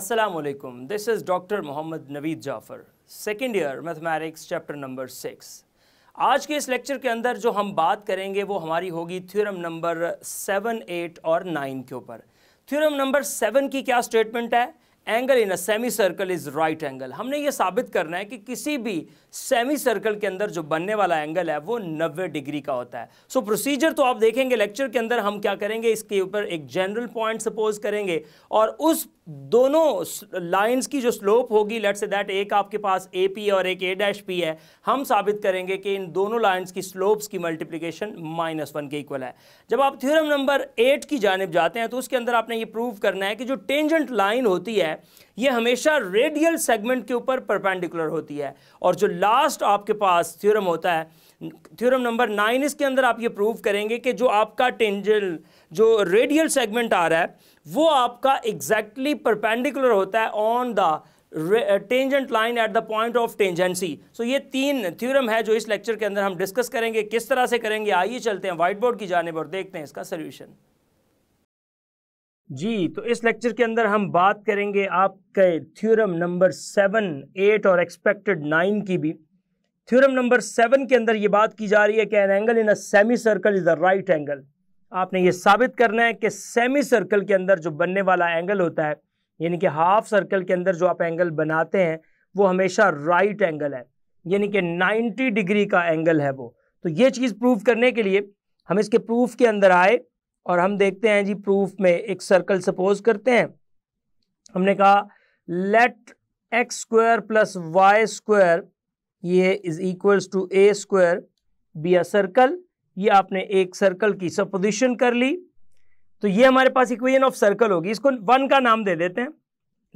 Assalamualaikum. This is Dr. Mohammad Naveed Jafar second year mathematics chapter number six आज के इस lecture के अंदर जो हम बात करेंगे वो हमारी होगी थ्योरम नंबर सेवन एट और नाइन के ऊपर थ्योरम नंबर सेवन की क्या स्टेटमेंट है angle in a semi circle is right angle हमने ये साबित करना है कि किसी भी सेमी सर्कल के अंदर जो बनने वाला एंगल है वो 90 डिग्री का होता है सो so, प्रोसीजर तो आप देखेंगे लेक्चर के अंदर हम क्या करेंगे इसके ऊपर एक जनरल पॉइंट सपोज करेंगे और उस दोनों लाइंस की जो स्लोप होगी लेट से दैट एक आपके पास ए पी और एक ए डैश पी है हम साबित करेंगे कि इन दोनों लाइंस की स्लोप्स की मल्टीप्लीकेशन माइनस वन के इक्वल है जब आप थ्योरम नंबर एट की जानब जाते हैं तो उसके अंदर आपने ये प्रूव करना है कि जो टेंजेंट लाइन होती है ये हमेशा रेडियल सेगमेंट के ऊपर परपेंडिकुलर होती है और जो लास्ट आपके पास थ्योरम होता है थ्योरम नंबर नाइन इसके अंदर आप ये प्रूव करेंगे कि जो आपका टेंजल जो रेडियल सेगमेंट आ रहा है वो आपका एग्जैक्टली exactly परपेंडिकुलर होता है on the tangent line at the point of tangency so ये तीन थ्योरम है जो इस लेक्चर के अंदर हम डिस्कस करेंगे किस तरह से करेंगे आइए चलते हैं व्हाइट बोर्ड की जाने पर देखते हैं इसका सोल्यूशन जी तो इस लेक्चर के अंदर हम बात करेंगे आपके थ्योरम नंबर सेवन एट और एक्सपेक्टेड नाइन की भी थ्योरम नंबर सेवन के अंदर ये बात की जा रही है कि an angle in a semi circle is the right angle आपने ये साबित करना है कि सेमी सर्कल के अंदर जो बनने वाला एंगल होता है यानी कि हाफ सर्कल के अंदर जो आप एंगल बनाते हैं वो हमेशा राइट एंगल है यानी कि 90 डिग्री का एंगल है वो तो ये चीज़ प्रूफ करने के लिए हम इसके प्रूफ के अंदर आए और हम देखते हैं जी प्रूफ में एक सर्कल सपोज करते हैं हमने कहा let x square plus y square ये is equals to a square be a circle ये आपने एक सर्कल की सपोजिशन कर ली तो ये हमारे पास इक्वेशन ऑफ सर्कल होगी इसको वन का नाम दे देते हैं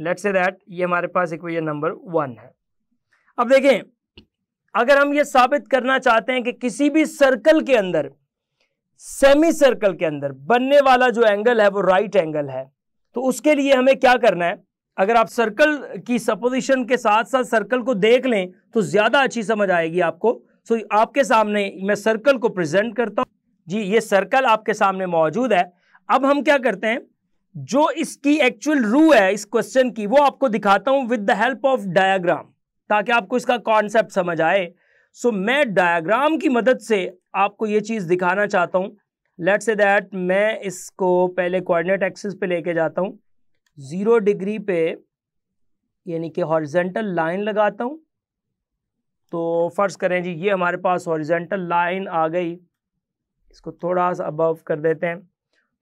लेट से दैट ये हमारे पास इक्वेशन नंबर वन है अब देखें अगर हम ये साबित करना चाहते हैं कि किसी भी सर्कल के अंदर सेमी सर्कल के अंदर बनने वाला जो एंगल है वो राइट एंगल है तो उसके लिए हमें क्या करना है अगर आप सर्कल की सपोजिशन के साथ साथ सर्कल को देख लें तो ज़्यादा अच्छी समझ आएगी आपको सो आपके सामने मैं सर्कल को प्रेजेंट करता हूं जी ये सर्कल आपके सामने मौजूद है अब हम क्या करते हैं जो इसकी एक्चुअल रू है इस क्वेश्चन की वो आपको दिखाता हूं with the help of diagram ताकि आपको इसका कॉन्सेप्ट समझ आए सो so, मैं डायग्राम की मदद से आपको ये चीज़ दिखाना चाहता हूँ लेट से दैट मैं इसको पहले कोऑर्डिनेट एक्सिस पे लेके जाता हूँ ज़ीरो डिग्री पे यानी कि हॉरिजेंटल लाइन लगाता हूँ तो फ़र्ज़ करें जी ये हमारे पास हॉरिजेंटल लाइन आ गई इसको थोड़ा सा अबव कर देते हैं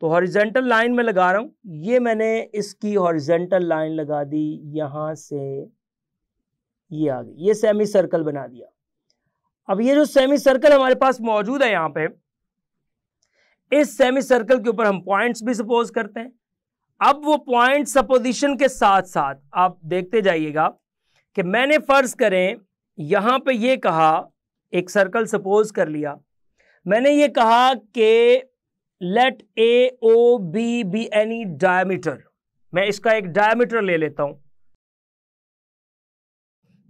तो हॉरिजेंटल लाइन में लगा रहा हूँ ये मैंने इसकी हॉरिजेंटल लाइन लगा दी यहाँ से ये आ गई ये सेमी सर्कल बना दिया अब ये जो सेमी सर्कल हमारे पास मौजूद है यहां पे इस सेमी सर्कल के ऊपर हम पॉइंट्स भी सपोज करते हैं अब वो पॉइंट सपोजिशन के साथ साथ आप देखते जाइएगा कि मैंने फर्ज करें यहां पे ये कहा एक सर्कल सपोज कर लिया मैंने ये कहा कि let A O B be any diameter मैं इसका एक डायमीटर ले लेता हूं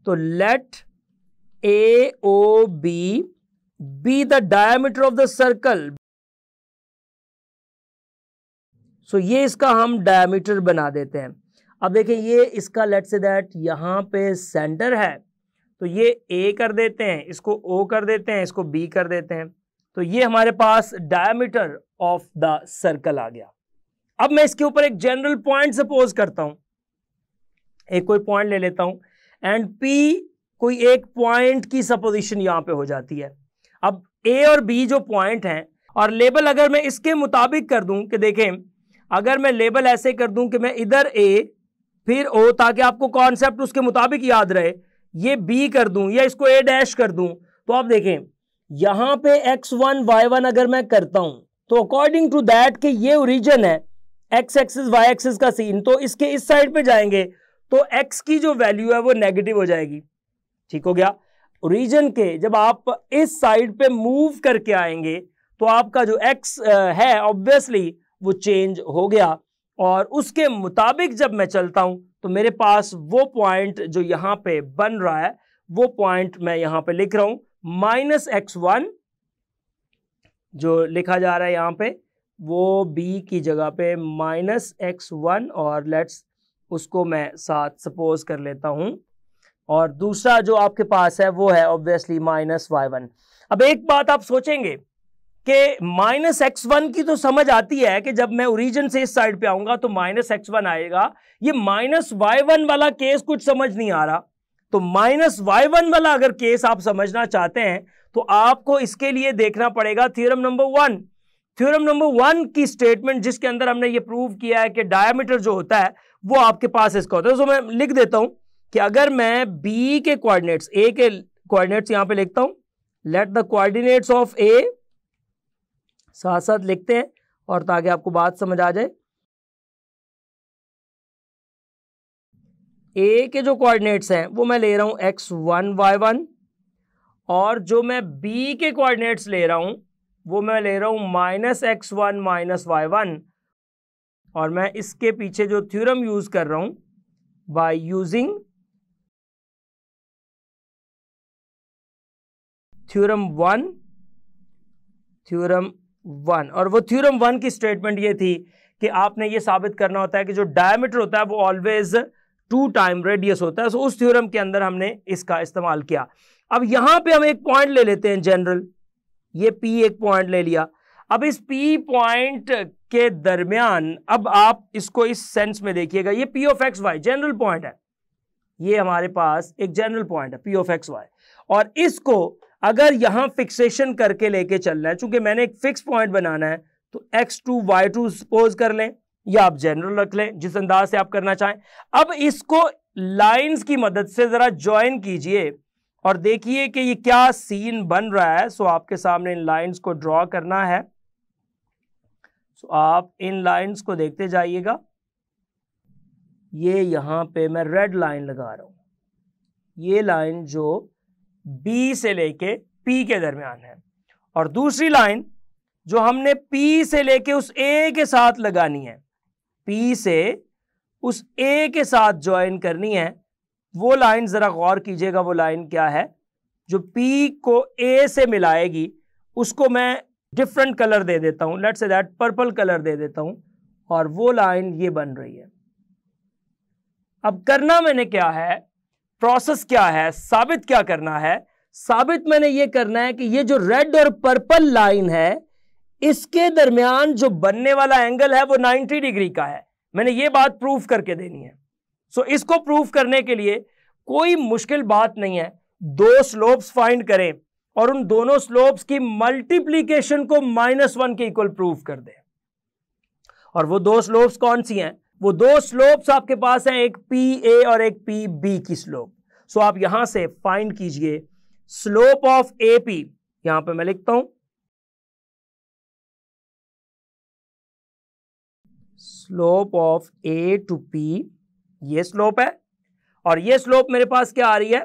तो let A O B be the diameter of the circle so ये इसका हम डायमीटर बना देते हैं अब देखें ये इसका लेट से दैट यहां पे सेंटर है तो ये ए कर देते हैं इसको ओ कर देते हैं इसको बी कर देते हैं तो ये हमारे पास डायमीटर ऑफ द सर्कल आ गया अब मैं इसके ऊपर एक जनरल पॉइंट सपोज करता हूं एक कोई पॉइंट ले लेता हूं एंड पी कोई एक पॉइंट की सपोजिशन यहां पे हो जाती है अब ए और बी जो पॉइंट हैं और लेबल अगर मैं इसके मुताबिक कर दूं कि देखें अगर मैं लेबल ऐसे कर दूं कि मैं इधर ए फिर ओ ताकि आपको कॉन्सेप्ट उसके मुताबिक याद रहे ये बी कर दूं या इसको ए डैश कर दूं तो आप देखें यहां पे एक्स वन वाई वन अगर मैं करता हूं तो अकॉर्डिंग टू दैट कि ये ओरिजन है एक्स एक्सिस वाई एक्सिस का सीन तो इसके इस साइड पे जाएंगे तो एक्स की जो वैल्यू है वो नेगेटिव हो जाएगी ठीक हो गया रीजन के जब आप इस साइड पे मूव करके आएंगे तो आपका जो एक्स है ऑब्वियसली वो चेंज हो गया और उसके मुताबिक जब मैं चलता हूं तो मेरे पास वो पॉइंट जो यहां पे बन रहा है वो पॉइंट मैं यहां पे लिख रहा हूं माइनस एक्स वन जो लिखा जा रहा है यहां पे वो बी की जगह पे माइनस एक्स वन और लेट्स उसको मैं साथ सपोज कर लेता हूं और दूसरा जो आपके पास है वो है ऑब्वियसली माइनस वाई वन अब एक बात आप सोचेंगे कि माइनस एक्स वन की तो समझ आती है कि जब मैं ओरिजिन से इस साइड पे आऊंगा तो माइनस एक्स वन आएगा ये माइनस वाई वन वाला केस कुछ समझ नहीं आ रहा तो माइनस वाई वन वाला अगर केस आप समझना चाहते हैं तो आपको इसके लिए देखना पड़ेगा theorem number one theorem number one की स्टेटमेंट जिसके अंदर हमने ये प्रूव किया है कि डायमीटर जो होता है वो आपके पास इसका होता है तो मैं लिख देता हूं कि अगर मैं बी के कोऑर्डिनेट्स ए के कोऑर्डिनेट्स यहां पे लिखता हूं let the coordinates of A साथ साथ लिखते हैं और ताकि आपको बात समझ आ जाए ए के जो कोऑर्डिनेट्स हैं वो मैं ले रहा हूं एक्स वन वाई वन और जो मैं बी के कोऑर्डिनेट्स ले रहा हूं वो मैं ले रहा हूं minus x one minus y one और मैं इसके पीछे जो थ्योरम यूज़ कर रहा हूं by using theorem one theorem one और वो थ्योरम वन की स्टेटमेंट ये थी कि आपने ये साबित करना होता है कि जो डायमीटर होता है वो ऑलवेज टू टाइम रेडियस होता है सो उस थ्योरम के अंदर हमने इसका इस्तेमाल किया अब यहां पे हम एक पॉइंट ले लेते हैं जनरल ये पी एक पॉइंट ले लिया अब इस पी पॉइंट के दरमियान अब आप इसको इस सेंस में देखिएगा ये P of x y general point है ये हमारे पास एक जनरल पॉइंट है पी ऑफ एक्स वाई और इसको अगर यहां फिक्सेशन करके लेके चलना है चूंकि मैंने एक फिक्स पॉइंट बनाना है तो x two y two suppose कर लें या आप जनरल रख लें जिस अंदाज से आप करना चाहें अब इसको लाइंस की मदद से जरा ज्वाइन कीजिए और देखिए कि ये क्या सीन बन रहा है सो आपके सामने इन लाइंस को ड्रॉ करना है सो आप इन लाइंस को देखते जाइएगा ये यहां पे मैं रेड लाइन लगा रहा हूं ये लाइन जो बी से लेके पी के दरमियान है और दूसरी लाइन जो हमने पी से लेके उस ए के साथ लगानी है पी से उस ए के साथ ज्वाइन करनी है वो लाइन ज़रा गौर कीजिएगा वो लाइन क्या है जो पी को ए से मिलाएगी उसको मैं डिफरेंट कलर दे देता हूं let's say that purple colour दे देता हूं और वो लाइन ये बन रही है अब करना मैंने क्या है प्रोसेस क्या है साबित क्या करना है साबित मैंने ये करना है कि ये जो रेड और पर्पल लाइन है इसके दरमियान जो बनने वाला एंगल है वो 90 डिग्री का है मैंने ये बात प्रूफ करके देनी है सो so, इसको प्रूफ करने के लिए कोई मुश्किल बात नहीं है दो स्लोप्स फाइंड करें और उन दोनों स्लोप्स की मल्टीप्लीकेशन को माइनस वन के इक्वल प्रूफ कर दें और वो दो स्लोप्स कौन सी हैं वो दो स्लोप्स आपके पास हैं एक पी ए और एक पी बी की स्लोप सो आप यहां से फाइंड कीजिए स्लोप ऑफ ए पी यहां पर मैं लिखता हूं slope of A to P ये स्लोप है और ये स्लोप मेरे पास क्या आ रही है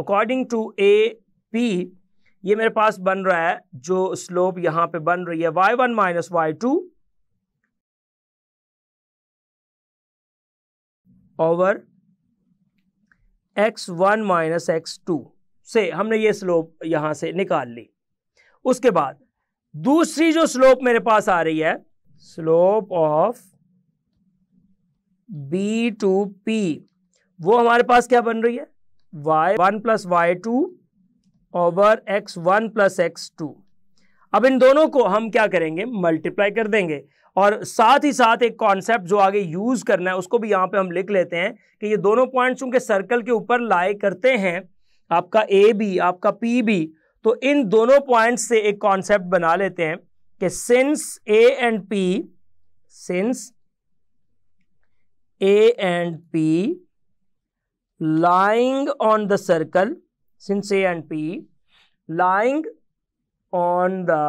अकॉर्डिंग टू ए पी ये मेरे पास बन रहा है जो स्लोप यहां पे बन रही है y one minus y two over x one minus x two से हमने ये स्लोप यहां से निकाल ली उसके बाद दूसरी जो स्लोप मेरे पास आ रही है slope of B to P वो हमारे पास क्या बन रही है y one plus y two over x one plus x two अब इन दोनों को हम क्या करेंगे मल्टीप्लाई कर देंगे और साथ ही साथ एक कॉन्सेप्ट जो आगे यूज़ करना है उसको भी यहाँ पे हम लिख लेते हैं कि ये दोनों पॉइंट्स चूंकि सर्कल के ऊपर लाए करते हैं आपका ए बी आपका पी बी तो इन दोनों पॉइंट्स से एक कॉन्सेप्ट बना लेते हैं कि since A and P since A and P lying on the circle since A and P lying on the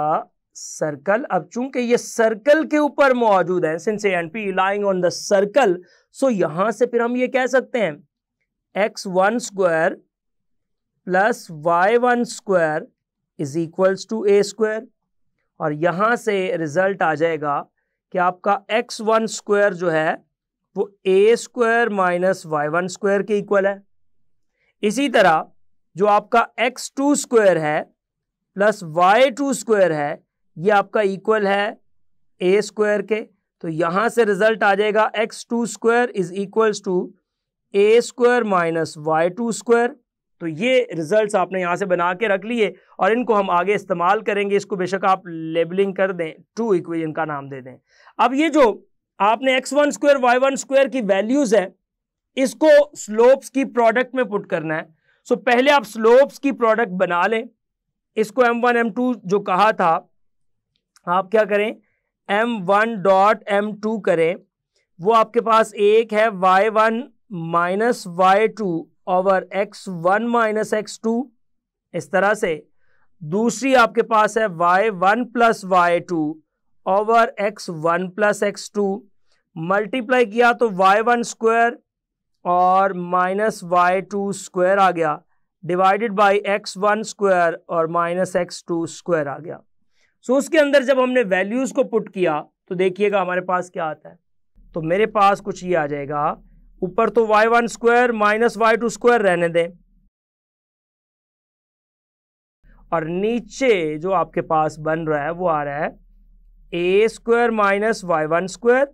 circle अब चूंकि ये सर्कल के ऊपर मौजूद है since and P lying on the circle so यहां से फिर हम ये कह सकते हैं x one square plus Y one square is equals to a square और यहां से रिजल्ट आ जाएगा कि आपका एक्स वन स्क्वायर जो है वो a square minus y one square के इक्वल है इसी तरह जो आपका एक्स टू स्क्वायर है प्लस वाई टू स्क्वायर है ये आपका इक्वल है ए स्क्वायर के तो यहाँ से रिजल्ट आ जाएगा x two square is equals to a square minus y two square तो ये रिजल्ट्स आपने यहाँ से बना के रख लिए और इनको हम आगे इस्तेमाल करेंगे इसको बेशक आप लेबलिंग कर दें टू इक्वेशन का नाम दे दें अब ये जो आपने x one square y one square की वैल्यूज़ है इसको स्लोप्स की प्रोडक्ट में पुट करना है सो पहले आप स्लोप्स की प्रोडक्ट बना लें इसको एम वन एम टू जो कहा था आप क्या करें M one dot M two करें वो आपके पास एक है y one minus y two over x one minus x two इस तरह से दूसरी आपके पास है y one plus y two over x one plus x two multiply किया तो वाई वन स्क्वायर और माइनस वाई टू स्क्वायर आ गया divided by x one square और माइनस एक्स टू स्क्वायर आ गया सो so, उसके अंदर जब हमने वैल्यूज को पुट किया तो देखिएगा हमारे पास क्या आता है तो मेरे पास कुछ ये आ जाएगा ऊपर तो y one square minus y two square रहने दें और नीचे जो आपके पास बन रहा है वो आ रहा है a square minus y one square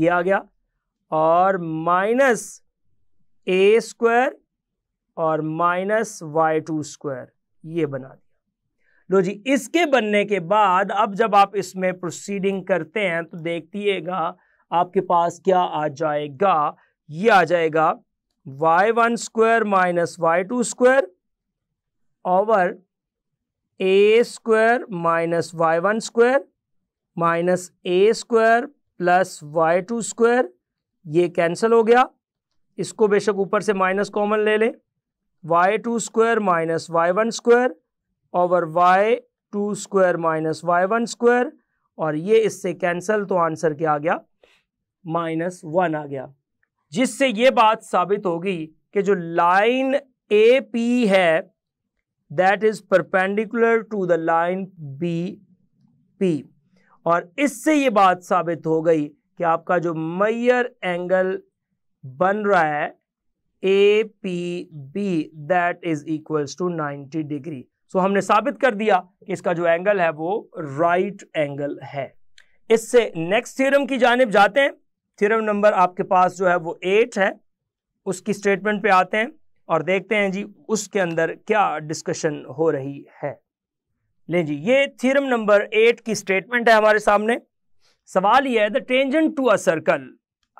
ये आ गया और माइनस ए स्क्वायर और माइनस वाई टू स्क्वायर ये बना दिया लो जी इसके बनने के बाद अब जब आप इसमें प्रोसीडिंग करते हैं तो देखिएगा आपके पास क्या आ जाएगा ये आ जाएगा y one square minus y two square over a square minus y one square minus A square plus y two square ये कैंसिल हो गया इसको बेशक ऊपर से माइनस कॉमन ले लें y two square minus y one square over y two square minus y one square और ये इससे कैंसिल तो आंसर क्या आ गया माइनस वन आ गया जिससे ये बात साबित होगी कि जो लाइन ए पी है that is perpendicular to the line B P और इससे ये बात साबित हो गई कि आपका जो मैयर एंगल बन रहा है A P B that is equals to 90 degree so हमने साबित कर दिया कि इसका जो एंगल है वो राइट एंगल है इससे नेक्स्ट थ्योरम की जानब जाते हैं थ्योरम नंबर आपके पास जो है वो एट है उसकी स्टेटमेंट पे आते हैं और देखते हैं जी उसके अंदर क्या डिस्कशन हो रही है ले जी ये थ्योरम नंबर एट की स्टेटमेंट है हमारे सामने सवाल ये है the tangent to a circle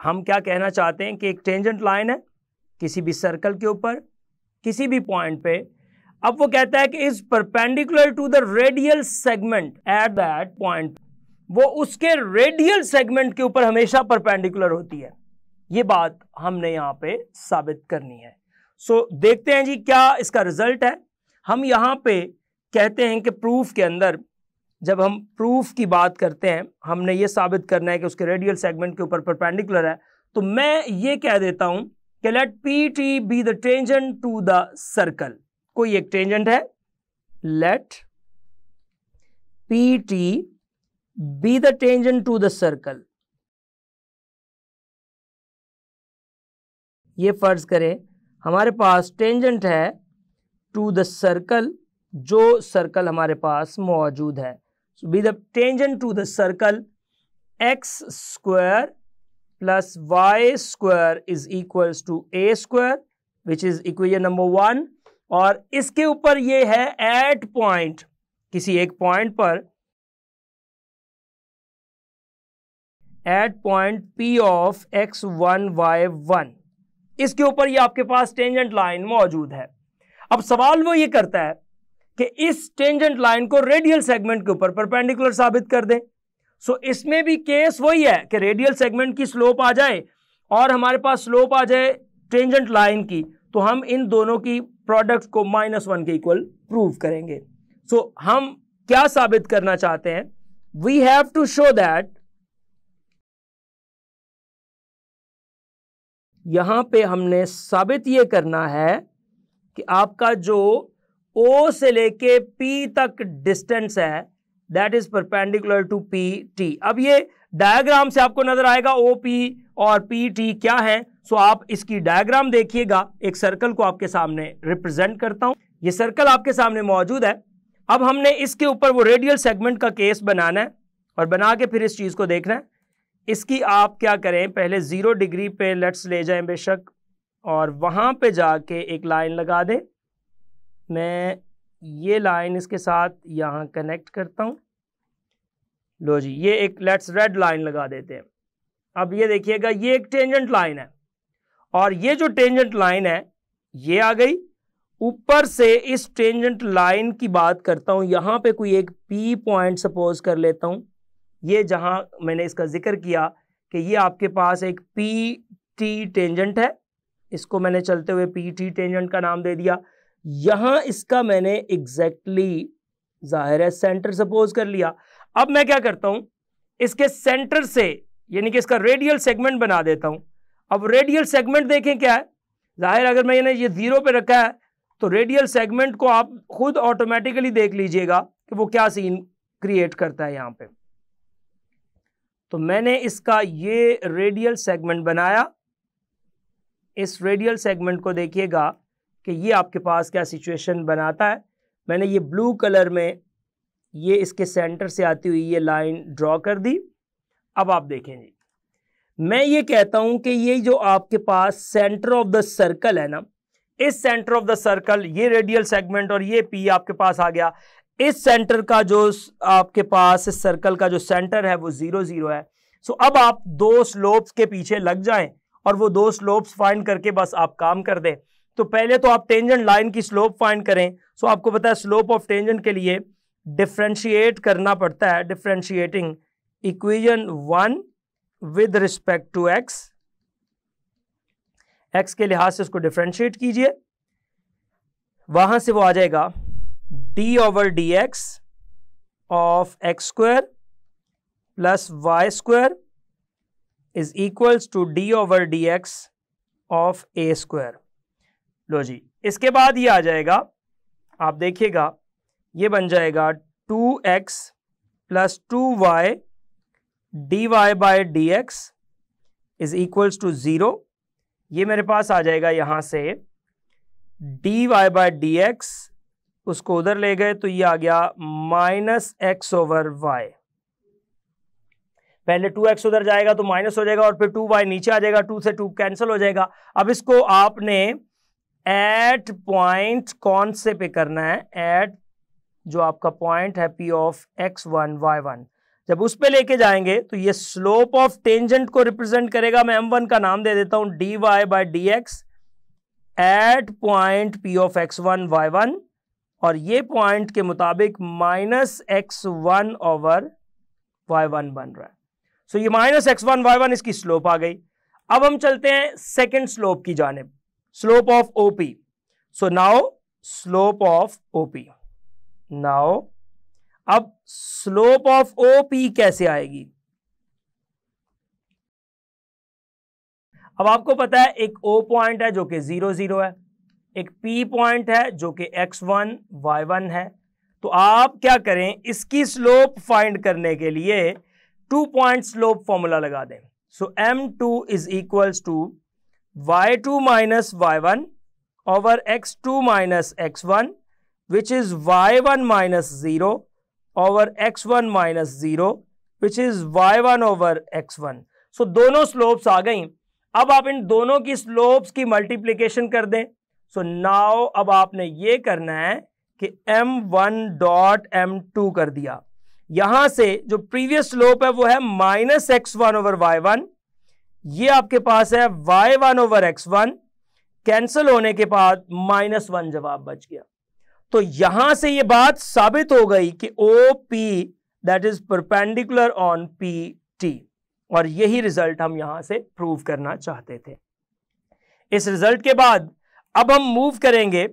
हम क्या कहना चाहते हैं कि एक टेंजेंट लाइन है किसी भी सर्कल के ऊपर किसी भी पॉइंट पे अब वो कहता है कि is perpendicular to the radial segment at that point वो उसके रेडियल सेगमेंट के ऊपर हमेशा परपेंडिकुलर होती है ये बात हमने यहाँ पे साबित करनी है सो so, देखते हैं जी क्या इसका रिजल्ट है हम यहाँ पे कहते हैं कि प्रूफ के अंदर जब हम प्रूफ की बात करते हैं हमने ये साबित करना है कि उसके रेडियल सेगमेंट के ऊपर परपेंडिकुलर है तो मैं ये कह देता हूं कि let P T be the tangent to the circle कोई एक टेंजेंट है let P T be the tangent to the circle ये फर्ज करें हमारे पास टेंजेंट है टू द सर्कल जो सर्कल हमारे पास मौजूद है be the tangent to the circle x square plus y square is equals to a square which is equation number one और इसके ऊपर ये है एट पॉइंट किसी एक पॉइंट पर at point P of x one y one इसके ऊपर ये आपके पास टेंजेंट लाइन मौजूद है अब सवाल वो ये करता है कि इस टेंजेंट लाइन को रेडियल सेगमेंट के ऊपर परपेंडिकुलर साबित कर दें सो so, इसमें भी केस वही है कि रेडियल सेगमेंट की स्लोप आ जाए और हमारे पास स्लोप आ जाए टेंजेंट लाइन की तो हम इन दोनों की प्रोडक्ट को माइनस वन के इक्वल प्रूव करेंगे सो so, हम क्या साबित करना चाहते हैं we have to show that यहां पे हमने साबित ये करना है कि आपका जो ओ से लेके पी तक डिस्टेंस है that is perpendicular to P T अब ये डायग्राम से आपको नजर आएगा ओ पी और पी टी क्या है सो आप इसकी डायग्राम देखिएगा एक सर्कल को आपके सामने रिप्रेजेंट करता हूं ये सर्कल आपके सामने मौजूद है अब हमने इसके ऊपर वो रेडियल सेगमेंट का केस बनाना है और बना के फिर इस चीज़ को देखना है इसकी आप क्या करें पहले ज़ीरो डिग्री पे लेट्स ले जाएं बेशक और वहां पे जाके एक लाइन लगा दें मैं ये लाइन इसके साथ यहां कनेक्ट करता हूँ लो जी ये एक लेट्स रेड लाइन लगा देते हैं अब ये देखिएगा ये एक टेंजेंट लाइन है और ये जो टेंजेंट लाइन है ये आ गई ऊपर से इस टेंजेंट लाइन की बात करता हूं यहां पे कोई एक पी पॉइंट सपोज कर लेता हूं ये जहां मैंने इसका जिक्र किया कि ये आपके पास एक पी टी टेंजेंट है इसको मैंने चलते हुए पी टी टेंजेंट का नाम दे दिया यहां इसका मैंने एग्जैक्टली जाहिर है सेंटर सपोज कर लिया अब मैं क्या करता हूं इसके सेंटर से यानी कि इसका रेडियल सेगमेंट बना देता हूं अब रेडियल सेगमेंट देखें क्या है जाहिर अगर मैंने ये ज़ीरो पे रखा है तो रेडियल सेगमेंट को आप खुद ऑटोमेटिकली देख लीजिएगा कि वो क्या सीन क्रिएट करता है यहां पे तो मैंने इसका ये रेडियल सेगमेंट बनाया इस रेडियल सेगमेंट को देखिएगा कि ये आपके पास क्या सिचुएशन बनाता है मैंने ये ब्लू कलर में ये इसके सेंटर से आती हुई ये लाइन ड्रॉ कर दी अब आप देखें जी मैं ये कहता हूं कि ये जो आपके पास सेंटर ऑफ द सर्कल है ना इस सेंटर ऑफ द सर्कल ये रेडियल सेगमेंट और ये पी आपके पास आ गया इस सेंटर का जो आपके पास इस सर्कल का जो सेंटर है वो जीरो जीरो है सो अब आप दो स्लोप्स के पीछे लग जाएं और वो दो स्लोप्स फाइंड करके बस आप काम कर दें तो पहले तो आप टेंजेंट लाइन की स्लोप फाइंड करें सो आपको पता है स्लोप ऑफ टेंजेंट के लिए डिफ्रेंशिएट करना पड़ता है differentiating equation one with respect to x x के लिहाज से उसको डिफ्रेंशिएट कीजिए वहां से वो आ जाएगा d over d x of x square plus y square is equals to d over d x of a square लो जी इसके बाद ये आ जाएगा आप देखिएगा ये बन जाएगा two x plus two y d y by d x is equals to zero ये मेरे पास आ जाएगा यहां से d y by d x उसको उधर ले गए तो ये आ गया माइनस एक्स ओवर वाई पहले टू एक्स उधर जाएगा तो माइनस हो जाएगा और फिर टू वाई नीचे आ जाएगा टू से टू कैंसिल हो जाएगा अब इसको आपने एट पॉइंट कौन से पे करना है एट जो आपका पॉइंट है P of x one y one जब उस पर लेके जाएंगे तो ये स्लोप ऑफ टेंजेंट को रिप्रेजेंट करेगा मैं एम वन का नाम दे देता हूं d y by d x at point P of x one y one और ये पॉइंट के मुताबिक minus x one over y one बन रहा है सो so, ये minus x one y one इसकी स्लोप आ गई अब हम चलते हैं सेकेंड स्लोप की जानब slope of OP so now slope of OP now अब स्लोप ऑफ ओ पी कैसे आएगी अब आपको पता है एक ओ पॉइंट है जो कि जीरो जीरो है एक पी पॉइंट है जो कि एक्स वन वाई वन है तो आप क्या करें इसकी स्लोप फाइंड करने के लिए टू पॉइंट स्लोप फॉर्मूला लगा दें so m two is equal to y two minus y one over x two minus x one which is y one minus zero over x one minus zero which is y one over x one so दोनों slopes आ गई अब आप इन दोनों की slopes की multiplication कर दें सो So now अब आपने ये करना है कि m one dot M two कर दिया यहां से जो प्रीवियस स्लोप है वो है minus x one over y one ये आपके पास है y one over x one cancel होने के बाद माइनस वन जवाब बच गया तो यहां से ये बात साबित हो गई कि O P that is perpendicular on P T और यही रिजल्ट हम यहां से प्रूव करना चाहते थे इस रिजल्ट के बाद अब हम मूव करेंगे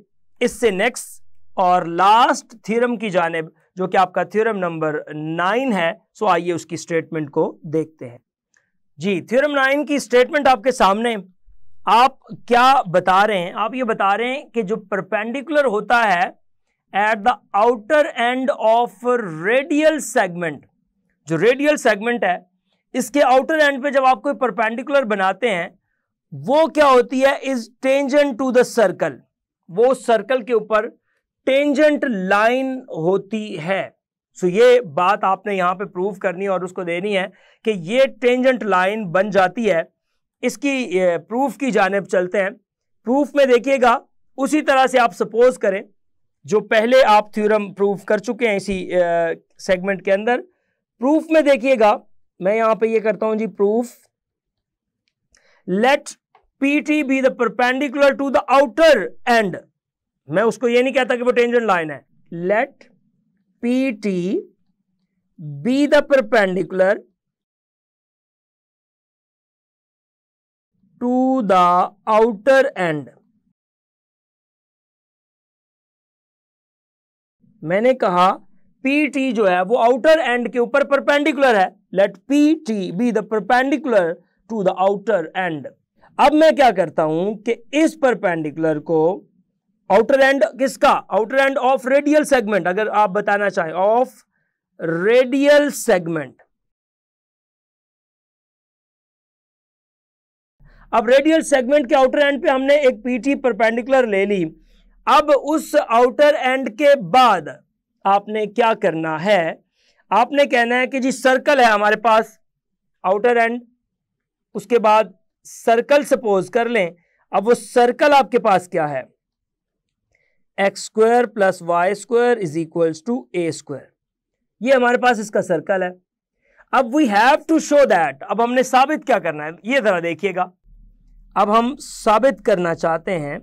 इससे नेक्स्ट और लास्ट थ्योरम की जानब जो कि आपका थ्योरम नंबर नाइन है सो आइए उसकी स्टेटमेंट को देखते हैं जी थ्योरम नाइन की स्टेटमेंट आपके सामने आप क्या बता रहे हैं आप ये बता रहे हैं कि जो परपेंडिकुलर होता है at the outer end of radial segment जो रेडियल सेगमेंट है इसके आउटर एंड पे जब आप कोई परपेंडिकुलर बनाते हैं वो क्या होती है is tangent to the circle वो सर्कल के ऊपर टेंजेंट लाइन होती है सो ये बात आपने यहां पे प्रूव करनी और उसको देनी है कि ये टेंजेंट लाइन बन जाती है इसकी प्रूफ की जानब चलते हैं प्रूफ में देखिएगा उसी तरह से आप सपोज करें जो पहले आप थ्योरम प्रूफ कर चुके हैं इसी सेगमेंट के अंदर प्रूफ में देखिएगा मैं यहां पे ये करता हूं जी proof let PT be the perpendicular to the outer end मैं उसको ये नहीं कहता कि वो टेंजेंट लाइन है let PT be the perpendicular to the outer end मैंने कहा पी टी जो है वो आउटर एंड के ऊपर परपेंडिकुलर है let P T be the perpendicular to the outer end अब मैं क्या करता हूं कि इस परपेंडिकुलर को आउटर एंड किसका outer end of radial segment अगर आप बताना चाहें ऑफ रेडियल सेगमेंट अब रेडियल सेगमेंट के आउटर एंड पे हमने एक पीटी परपेंडिकुलर ले ली अब उस आउटर एंड के बाद आपने क्या करना है आपने कहना है कि जी सर्कल है हमारे पास आउटर एंड उसके बाद सर्कल सपोज कर लें अब वो सर्कल आपके पास क्या है x square plus y square is equal to a square ये हमारे पास इसका सर्कल है अब we have to show that अब हमने साबित क्या करना है ये ज़रा देखिएगा अब हम साबित करना चाहते हैं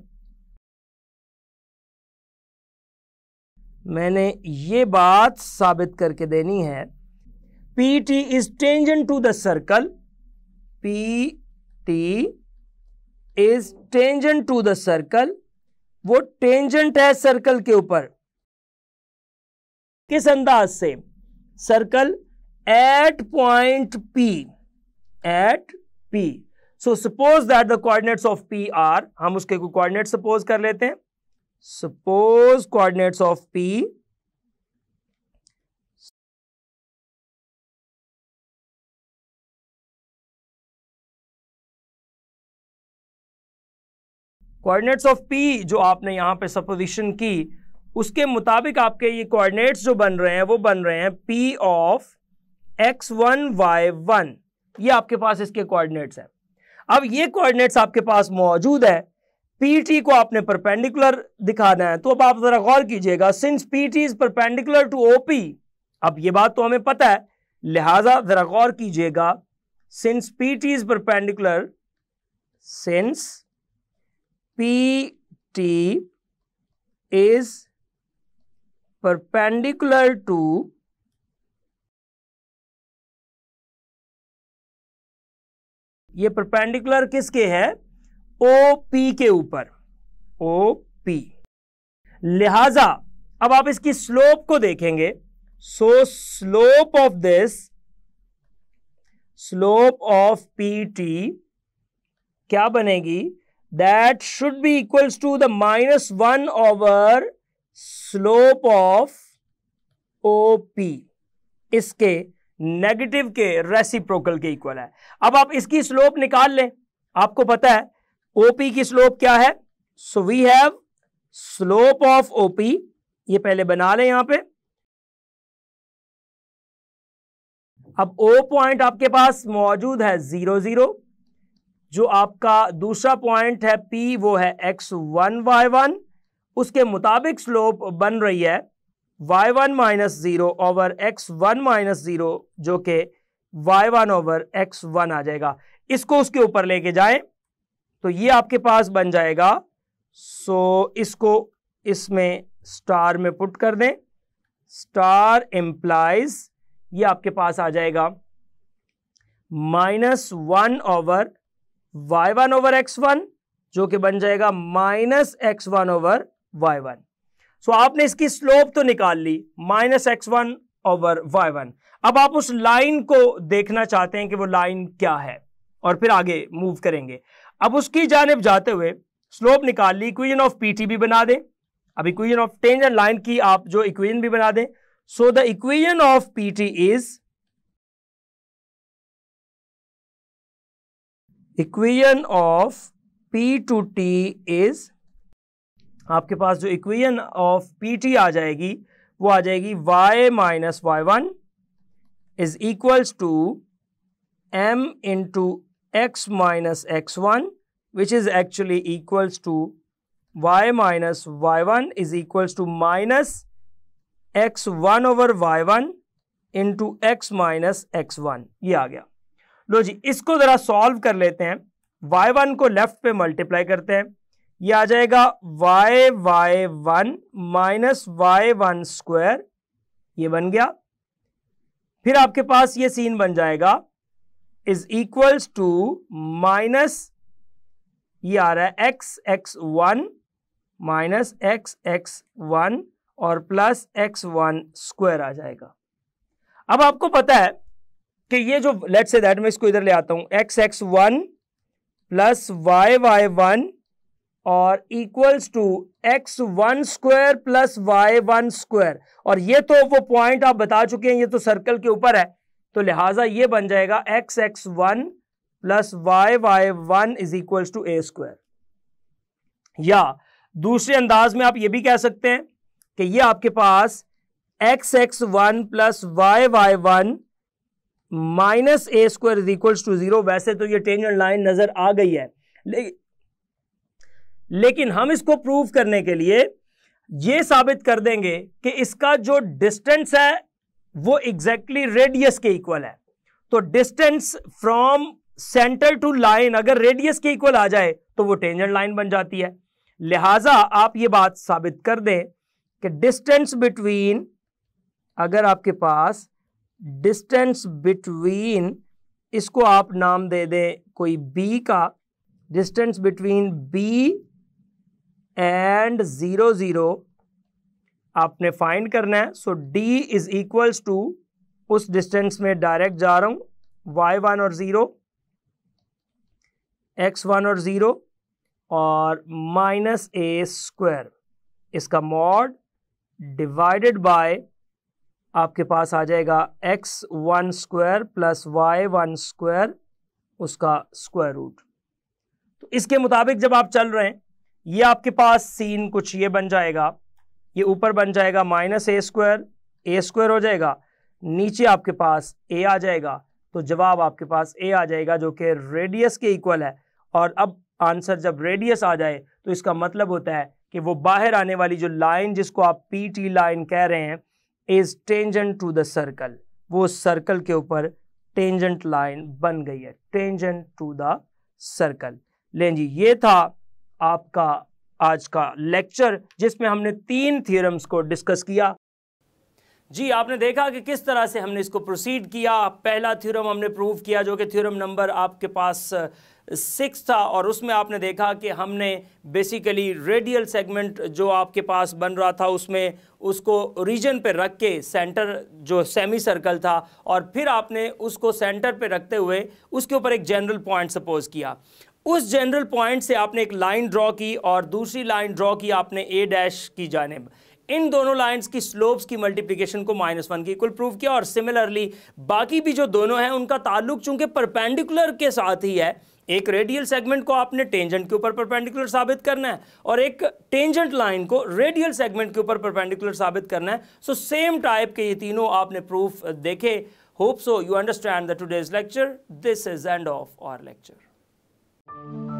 मैंने ये बात साबित करके देनी है P T is tangent to the circle P T is tangent to the circle वो टेंजेंट है सर्कल के ऊपर किस अंदाज से circle at point P at P so suppose that the coordinates of P are हम उसके कोऑर्डिनेट सपोज कर लेते हैं suppose coordinates of p coordinates of P जो आपने यहां पे सपोजिशन की उसके मुताबिक आपके ये कोऑर्डिनेट्स जो बन रहे हैं वो बन रहे हैं P of x one y one ये आपके पास इसके कोऑर्डिनेट्स हैं अब ये कोऑर्डिनेट्स आपके पास मौजूद है पीटी को आपने परपेंडिकुलर दिखाना है तो अब आप जरा गौर कीजिएगा since PT is perpendicular to OP अब ये बात तो हमें पता है लिहाजा जरा गौर कीजिएगा since PT is perpendicular since PT is perpendicular to ये परपेंडिकुलर किसके हैं ओ पी के ऊपर ओ पी लिहाजा अब आप इसकी स्लोप को देखेंगे so slope of this slope of P T क्या बनेगी that should be equals to the minus one over slope of O P इसके नेगेटिव के रेसिप्रोकल के इक्वल है अब आप इसकी स्लोप निकाल लें आपको पता है ओपी की स्लोप क्या है so we have slope of OP ये पहले बना लें यहां पे अब ओ पॉइंट आपके पास मौजूद है जीरो जीरो जो आपका दूसरा पॉइंट है पी वो है एक्स वन वाई वन उसके मुताबिक स्लोप बन रही है y one minus zero over x one minus zero जो कि y one over x one आ जाएगा इसको उसके ऊपर लेके जाएं तो ये आपके पास बन जाएगा सो इसको इसमें स्टार में पुट कर दें स्टार एम्प्लाइज ये आपके पास आ जाएगा minus one over y one over x one जो कि बन जाएगा minus x one over y one so आपने इसकी स्लोप तो निकाल ली minus x one over y one अब आप उस लाइन को देखना चाहते हैं कि वो लाइन क्या है और फिर आगे मूव करेंगे अब उसकी जानब जाते हुए स्लोप निकाल ली इक्वेजन ऑफ पीटी भी बना दें अब इक्वेजन ऑफ टेंजेंट लाइन की आप जो इक्वेजन भी बना दें so the equation of PT is equation of P to T is आपके पास जो इक्वेजन ऑफ पी टी आ जाएगी वो आ जाएगी y minus y one is equals to m into x minus x1 which is actually equals to y minus y1 is equals to minus x1 over y1 into x minus x one ये आ गया लो जी इसको ज़रा solve कर लेते हैं y one को left पे मल्टीप्लाई करते हैं ये आ जाएगा y y one minus y one square ये बन गया फिर आपके पास ये सीन बन जाएगा इज इक्वल्स टू माइनस ये आ रहा है x x one minus x x one और प्लस एक्स वन स्क्वायर आ जाएगा अब आपको पता है कि ये जो लेट से दैट मैं इसको इधर ले आता हूं x x one plus y y one और equals to x one square plus Y one square और ये तो वो पॉइंट आप बता चुके हैं ये तो सर्कल के ऊपर है तो लिहाजा ये बन जाएगा x x one plus y y one is equal to a square या दूसरे अंदाज में आप ये भी कह सकते हैं कि ये आपके पास x x one plus y y one minus A square is equal to zero वैसे तो ये टेंजेंट लाइन नजर आ गई है ले, लेकिन हम इसको प्रूव करने के लिए ये साबित कर देंगे कि इसका जो डिस्टेंस है वो एग्जैक्टली exactly रेडियस के इक्वल है तो distance from centre to line अगर रेडियस के इक्वल आ जाए तो वो टेंजेंट लाइन बन जाती है लिहाजा आप ये बात साबित कर दें कि डिस्टेंस बिटवीन अगर आपके पास डिस्टेंस बिटवीन इसको आप नाम दे दें कोई बी का distance between B and zero zero आपने फाइंड करना है so D is equals to उस डिस्टेंस में डायरेक्ट जा रहा हूं वाई वन और ज़ीरो एक्स वन और ज़ीरो और माइनस ए स्क्वायर इसका मॉड डिवाइडेड बाय आपके पास आ जाएगा X one square plus Y one square उसका स्क्वायर रूट तो इसके मुताबिक जब आप चल रहे हैं ये आपके पास सीन कुछ ये बन जाएगा ये ऊपर बन जाएगा minus A square A square हो जाएगा नीचे आपके पास ए आ जाएगा तो जवाब आपके पास ए आ जाएगा जो कि रेडियस के इक्वल है और अब आंसर जब रेडियस आ जाए तो इसका मतलब होता है कि वो बाहर आने वाली जो लाइन जिसको आप पी टी लाइन कह रहे हैं is tangent to the circle वो सर्कल के ऊपर टेंजेंट लाइन बन गई है टेंजेंट टू द सर्कल लें जी ये था आपका आज का लेक्चर जिसमें हमने तीन थियरम्स को डिस्कस किया जी आपने देखा कि किस तरह से हमने इसको प्रोसीड किया पहला थ्योरम हमने प्रूव किया जो कि थ्योरम नंबर आपके पास सिक्स था और उसमें आपने देखा कि हमने बेसिकली रेडियल सेगमेंट जो आपके पास बन रहा था उसमें उसको रीजन पे रख के सेंटर जो सेमी सर्कल था और फिर आपने उसको सेंटर पे रखते हुए उसके ऊपर एक जनरल पॉइंट सपोज किया उस जनरल पॉइंट से आपने एक लाइन ड्रॉ की और दूसरी लाइन ड्रॉ की आपने ए डैश की जानब इन दोनों लाइंस की स्लोप्स की मल्टीप्लिकेशन को माइनस वन की इक्वल प्रूव किया और सिमिलरली बाकी भी जो दोनों हैं उनका ताल्लुक चूंकि परपेंडिकुलर के साथ ही है एक रेडियल सेगमेंट को आपने टेंजेंट के ऊपर परपेंडिकुलर साबित करना है और एक टेंजेंट लाइन को रेडियल सेगमेंट के ऊपर परपेंडिकुलर साबित करना है सो सेम टाइप के ये तीनों आपने प्रूफ देखे hope so you understand the today's lecture this is end of our lecture Bye.